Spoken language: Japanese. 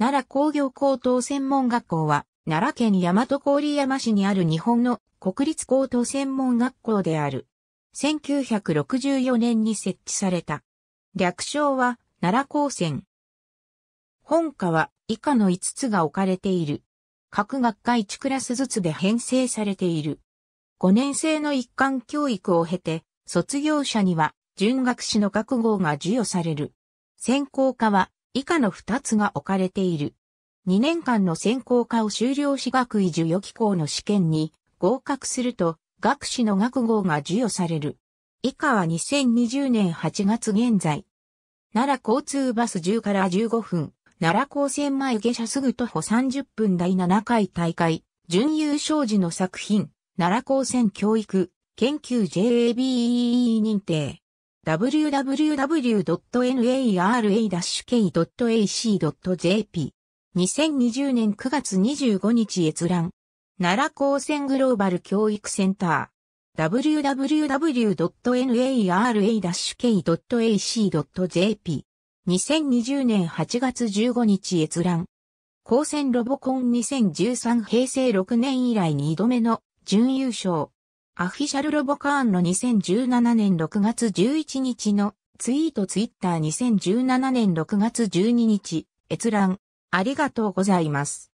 奈良工業高等専門学校は、奈良県大和郡山市にある日本の国立高等専門学校である。1964年に設置された。略称は、奈良高専。本科は以下の5つが置かれている。各学科1クラスずつで編成されている。5年生の一貫教育を経て、卒業者には、準学士の学号が授与される。専攻科は、以下の2つが置かれている。2年間の専攻科を修了し学位授与機構の試験に合格すると学士の学号が授与される。以下は2020年8月現在。奈良交通バス10から15分、奈良高専前下車すぐ徒歩30分第7回大会、準優勝時の作品、奈良高専教育、研究 JABEE 認定。www.nara-k.ac.jp。2020年9月25日閲覧。奈良高専グローバル教育センター。www.nara-k.ac.jp。2020年8月15日閲覧。高専ロボコン2013平成6年以来2度目の準優勝。アフィシャルロボカーンの2017年6月11日のツイートツイッター2017年6月12日閲覧ありがとうございます。